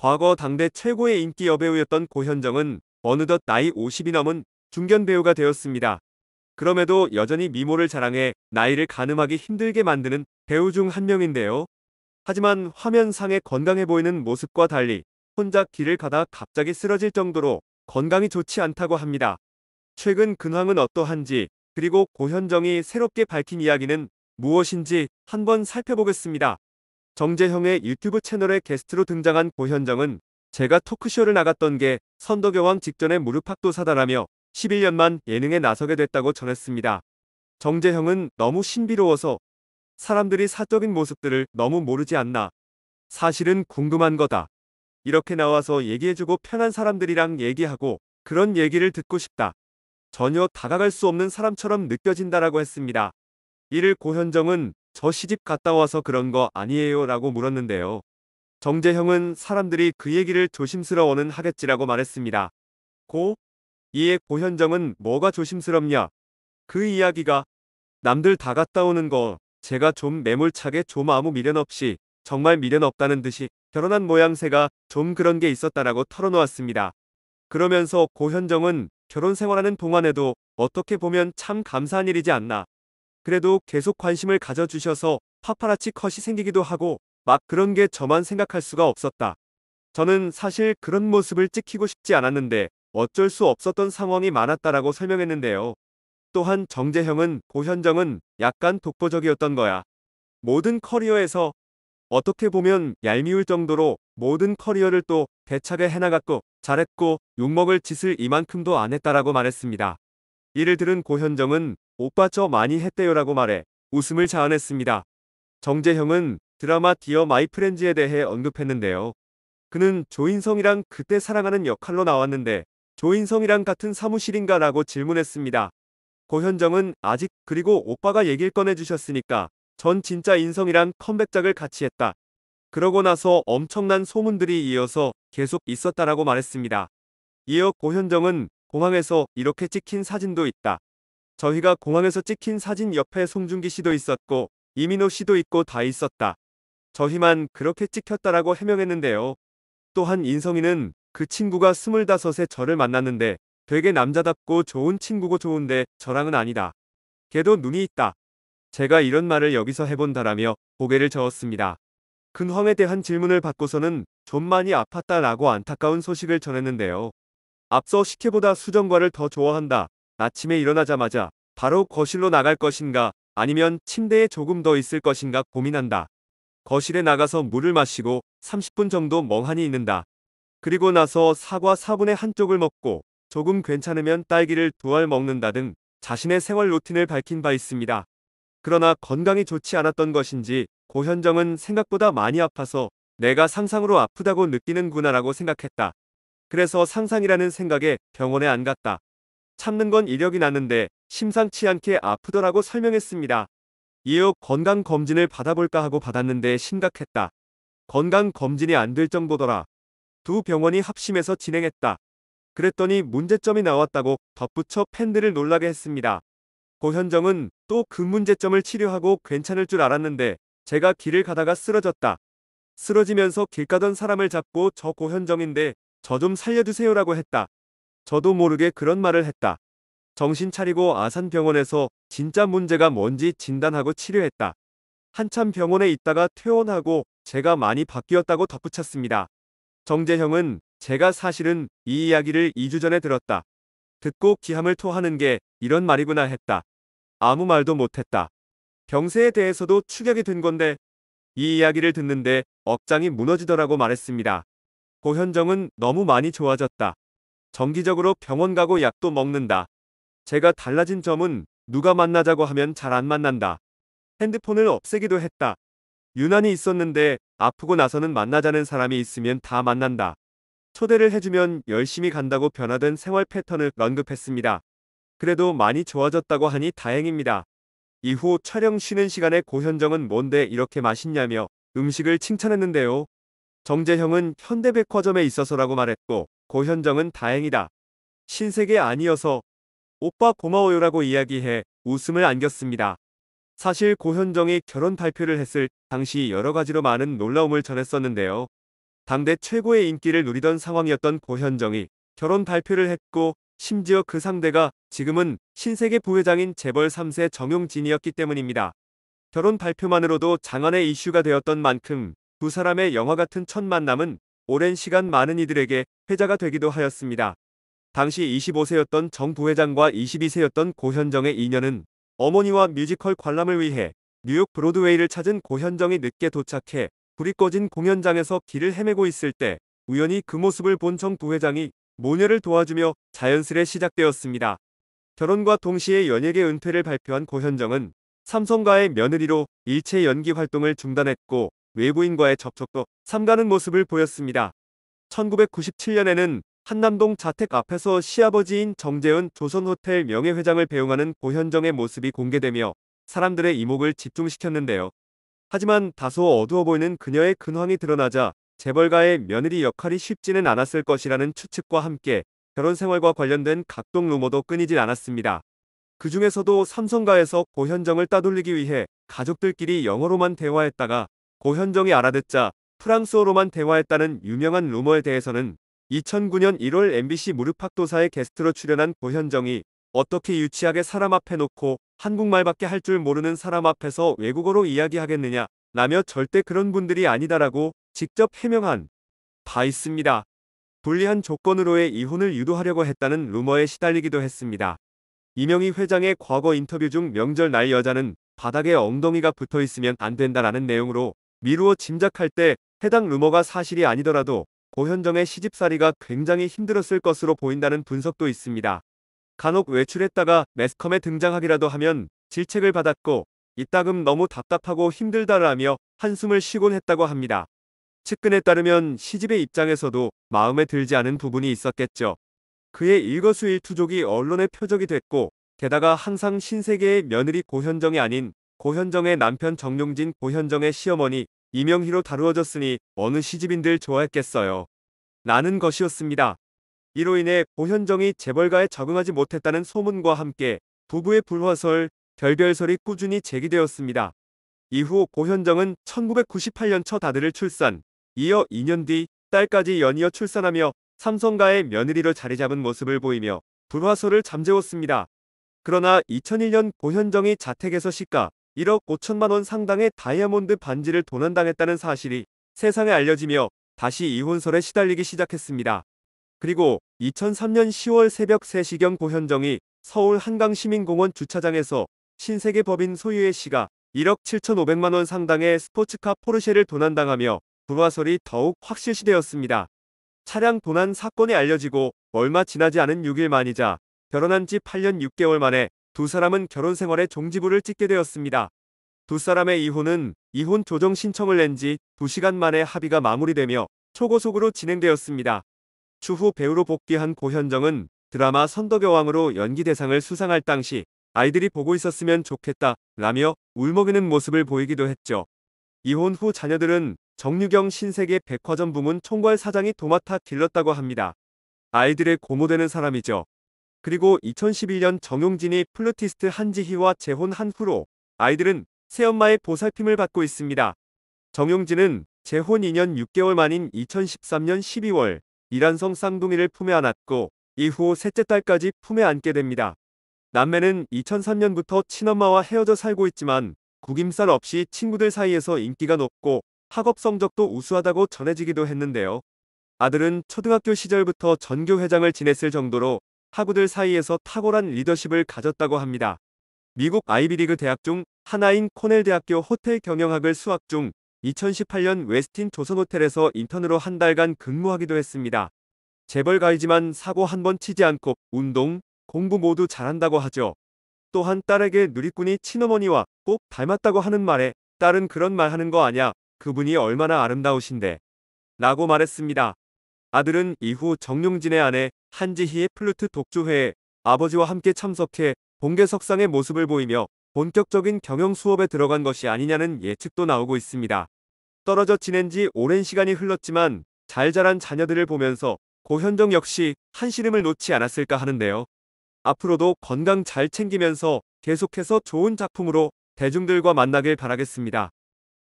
과거 당대 최고의 인기 여배우였던 고현정은 어느덧 나이 50이 넘은 중견 배우가 되었습니다. 그럼에도 여전히 미모를 자랑해 나이를 가늠하기 힘들게 만드는 배우 중 한 명인데요. 하지만 화면상의 건강해 보이는 모습과 달리 혼자 길을 가다 갑자기 쓰러질 정도로 건강이 좋지 않다고 합니다. 최근 근황은 어떠한지 그리고 고현정이 새롭게 밝힌 이야기는 무엇인지 한번 살펴보겠습니다. 정재형의 유튜브 채널에 게스트로 등장한 고현정은 제가 토크쇼를 나갔던 게 선덕여왕 직전에 무릎팍도 사다라며 11년만 예능에 나서게 됐다고 전했습니다. 정재형은 너무 신비로워서 사람들이 사적인 모습들을 너무 모르지 않나. 사실은 궁금한 거다. 이렇게 나와서 얘기해주고 편한 사람들이랑 얘기하고 그런 얘기를 듣고 싶다. 전혀 다가갈 수 없는 사람처럼 느껴진다라고 했습니다. 이를 고현정은 저 시집 갔다 와서 그런 거 아니에요 라고 물었는데요. 정재형은 사람들이 그 얘기를 조심스러워는 하겠지라고 말했습니다. 고 이에 고현정은 뭐가 조심스럽냐? 그 이야기가 남들 다 갔다 오는 거 제가 좀 매몰차게 좀 아무 미련 없이 정말 미련 없다는 듯이 결혼한 모양새가 좀 그런 게 있었다라고 털어놓았습니다. 그러면서 고현정은 결혼 생활하는 동안에도 어떻게 보면 참 감사한 일이지 않나 그래도 계속 관심을 가져주셔서 파파라치 컷이 생기기도 하고 막 그런 게 저만 생각할 수가 없었다. 저는 사실 그런 모습을 찍히고 싶지 않았는데 어쩔 수 없었던 상황이 많았다라고 설명했는데요. 또한 정재형은 고현정은 약간 독보적이었던 거야. 모든 커리어에서 어떻게 보면 얄미울 정도로 모든 커리어를 또 대차게 해나갔고 잘했고 욕먹을 짓을 이만큼도 안 했다라고 말했습니다. 이를 들은 고현정은 오빠 저 많이 했대요라고 말해 웃음을 자아냈습니다. 정재형은 드라마 디어 마이 프렌즈에 대해 언급했는데요. 그는 조인성이랑 그때 사랑하는 역할로 나왔는데 조인성이랑 같은 사무실인가 라고 질문했습니다. 고현정은 아직 그리고 오빠가 얘길 꺼내주셨으니까 전 진짜 인성이랑 컴백작을 같이 했다. 그러고 나서 엄청난 소문들이 이어서 계속 있었다라고 말했습니다. 이어 고현정은 공항에서 이렇게 찍힌 사진도 있다. 저희가 공항에서 찍힌 사진 옆에 송중기 씨도 있었고 이민호 씨도 있고 다 있었다. 저희만 그렇게 찍혔다라고 해명했는데요. 또한 인성이는 그 친구가 스물다섯에 저를 만났는데 되게 남자답고 좋은 친구고 좋은데 저랑은 아니다. 걔도 눈이 있다. 제가 이런 말을 여기서 해본다라며 고개를 저었습니다. 근황에 대한 질문을 받고서는 좀 많이 아팠다라고 안타까운 소식을 전했는데요. 앞서 식혜보다 수정과를 더 좋아한다. 아침에 일어나자마자 바로 거실로 나갈 것인가 아니면 침대에 조금 더 있을 것인가 고민한다. 거실에 나가서 물을 마시고 30분 정도 멍하니 있는다. 그리고 나서 사과 4분의 한쪽을 먹고 조금 괜찮으면 딸기를 두 알 먹는다 등 자신의 생활 루틴을 밝힌 바 있습니다. 그러나 건강이 좋지 않았던 것인지 고현정은 생각보다 많이 아파서 내가 상상으로 아프다고 느끼는구나라고 생각했다. 그래서 상상이라는 생각에 병원에 안 갔다. 참는 건 이력이 나는데 심상치 않게 아프더라고 설명했습니다. 이후 건강검진을 받아볼까 하고 받았는데 심각했다. 건강검진이 안 될 정도더라. 두 병원이 합심해서 진행했다. 그랬더니 문제점이 나왔다고 덧붙여 팬들을 놀라게 했습니다. 고현정은 또 그 문제점을 치료하고 괜찮을 줄 알았는데 제가 길을 가다가 쓰러졌다. 쓰러지면서 길 가던 사람을 잡고 저 고현정인데 저 좀 살려주세요라고 했다. 저도 모르게 그런 말을 했다. 정신 차리고 아산병원에서 진짜 문제가 뭔지 진단하고 치료했다. 한참 병원에 있다가 퇴원하고 제가 많이 바뀌었다고 덧붙였습니다. 정재형은 제가 사실은 이 이야기를 2주 전에 들었다. 듣고 기함을 토하는 게 이런 말이구나 했다. 아무 말도 못했다. 병세에 대해서도 추격이 된 건데 이 이야기를 듣는데 억장이 무너지더라고 말했습니다. 고현정은 너무 많이 좋아졌다. 정기적으로 병원 가고 약도 먹는다. 제가 달라진 점은 누가 만나자고 하면 잘 안 만난다. 핸드폰을 없애기도 했다. 유난히 있었는데 아프고 나서는 만나자는 사람이 있으면 다 만난다. 초대를 해주면 열심히 간다고 변화된 생활 패턴을 언급했습니다. 그래도 많이 좋아졌다고 하니 다행입니다. 이후 촬영 쉬는 시간에 고현정은 뭔데 이렇게 맛있냐며 음식을 칭찬했는데요. 정재형은 현대백화점에 있어서라고 말했고 고현정은 다행이다. 신세계 아니어서 오빠 고마워요라고 이야기해 웃음을 안겼습니다. 사실 고현정이 결혼 발표를 했을 당시 여러 가지로 많은 놀라움을 전했었는데요. 당대 최고의 인기를 누리던 상황이었던 고현정이 결혼 발표를 했고 심지어 그 상대가 지금은 신세계 부회장인 재벌 3세 정용진이었기 때문입니다. 결혼 발표만으로도 장안의 이슈가 되었던 만큼 두 사람의 영화 같은 첫 만남은 오랜 시간 많은 이들에게 회자가 되기도 하였습니다. 당시 25세였던 정 부회장과 22세였던 고현정의 인연은 어머니와 뮤지컬 관람을 위해 뉴욕 브로드웨이를 찾은 고현정이 늦게 도착해 불이 꺼진 공연장에서 길을 헤매고 있을 때 우연히 그 모습을 본 정 부회장이 모녀를 도와주며 자연스레 시작되었습니다. 결혼과 동시에 연예계 은퇴를 발표한 고현정은 삼성과의 며느리로 일체 연기 활동을 중단했고 외부인과의 접촉도 삼가는 모습을 보였습니다. 1997년에는 한남동 자택 앞에서 시아버지인 정재은 조선호텔 명예회장을 배웅하는 고현정의 모습이 공개되며 사람들의 이목을 집중시켰는데요. 하지만 다소 어두워 보이는 그녀의 근황이 드러나자 재벌가의 며느리 역할이 쉽지는 않았을 것이라는 추측과 함께 결혼 생활과 관련된 각종 루머도 끊이질 않았습니다. 그 중에서도 삼성가에서 고현정을 따돌리기 위해 가족들끼리 영어로만 대화했다가 고현정이 알아듣자 프랑스어로만 대화했다는 유명한 루머에 대해서는 2009년 1월 MBC 무릎팍도사의 게스트로 출연한 고현정이 어떻게 유치하게 사람 앞에 놓고 한국말밖에 할 줄 모르는 사람 앞에서 외국어로 이야기하겠느냐 라며 절대 그런 분들이 아니다라고 직접 해명한 바 있습니다. 불리한 조건으로의 이혼을 유도하려고 했다는 루머에 시달리기도 했습니다. 이명희 회장의 과거 인터뷰 중 명절 날 여자는 바닥에 엉덩이가 붙어 있으면 안 된다라는 내용으로 미루어 짐작할 때 해당 루머가 사실이 아니더라도 고현정의 시집살이가 굉장히 힘들었을 것으로 보인다는 분석도 있습니다. 간혹 외출했다가 매스컴에 등장하기라도 하면 질책을 받았고 이따금 너무 답답하고 힘들다라며 한숨을 쉬곤 했다고 합니다. 측근에 따르면 시집의 입장에서도 마음에 들지 않은 부분이 있었겠죠. 그의 일거수일투족이 언론의 표적이 됐고 게다가 항상 신세계의 며느리 고현정이 아닌 고현정의 남편 정용진 고현정의 시어머니 이명희로 다루어졌으니 어느 시집인들 좋아했겠어요. 라는 것이었습니다. 이로 인해 고현정이 재벌가에 적응하지 못했다는 소문과 함께 부부의 불화설, 별별설이 꾸준히 제기되었습니다. 이후 고현정은 1998년 첫 아들을 출산, 이어 2년 뒤 딸까지 연이어 출산하며 삼성가의 며느리로 자리잡은 모습을 보이며 불화설을 잠재웠습니다. 그러나 2001년 고현정이 자택에서 시가, 1억 5천만 원 상당의 다이아몬드 반지를 도난당했다는 사실이 세상에 알려지며 다시 이혼설에 시달리기 시작했습니다. 그리고 2003년 10월 새벽 3시경 고현정이 서울 한강시민공원 주차장에서 신세계 법인 소유의 씨가 1억 7,500만 원 상당의 스포츠카 포르쉐를 도난당하며 불화설이 더욱 확실시되었습니다. 차량 도난 사건이 알려지고 얼마 지나지 않은 6일 만이자 결혼한 지 8년 6개월 만에 두 사람은 결혼 생활의 종지부를 찍게 되었습니다. 두 사람의 이혼은 이혼 조정 신청을 낸 지 2시간 만에 합의가 마무리되며 초고속으로 진행되었습니다. 추후 배우로 복귀한 고현정은 드라마 선덕여왕으로 연기대상을 수상할 당시 아이들이 보고 있었으면 좋겠다 라며 울먹이는 모습을 보이기도 했죠. 이혼 후 자녀들은 정유경 신세계 백화점 부문 총괄 사장이 도맡아 길렀다고 합니다. 아이들의 고모되는 사람이죠. 그리고 2011년 정용진이 플루티스트 한지희와 재혼한 후로 아이들은 새엄마의 보살핌을 받고 있습니다. 정용진은 재혼 2년 6개월 만인 2013년 12월 이란성 쌍둥이를 품에 안았고 이후 셋째 딸까지 품에 안게 됩니다. 남매는 2003년부터 친엄마와 헤어져 살고 있지만 구김살 없이 친구들 사이에서 인기가 높고 학업 성적도 우수하다고 전해지기도 했는데요. 아들은 초등학교 시절부터 전교 회장을 지냈을 정도로 학우들 사이에서 탁월한 리더십을 가졌다고 합니다. 미국 아이비리그 대학 중 하나인 코넬 대학교 호텔 경영학을 수학 중 2018년 웨스틴 조선호텔에서 인턴으로 한 달간 근무하기도 했습니다. 재벌가이지만 사고 한 번 치지 않고 운동, 공부 모두 잘한다고 하죠. 또한 딸에게 누리꾼이 친어머니와 꼭 닮았다고 하는 말에 딸은 그런 말 하는 거 아냐, 그분이 얼마나 아름다우신데. 라고 말했습니다. 아들은 이후 정용진의 아내 한지희의 플루트 독주회에 아버지와 함께 참석해 본계석상의 모습을 보이며 본격적인 경영 수업에 들어간 것이 아니냐는 예측도 나오고 있습니다. 떨어져 지낸 지 오랜 시간이 흘렀지만 잘 자란 자녀들을 보면서 고현정 역시 한시름을 놓지 않았을까 하는데요. 앞으로도 건강 잘 챙기면서 계속해서 좋은 작품으로 대중들과 만나길 바라겠습니다.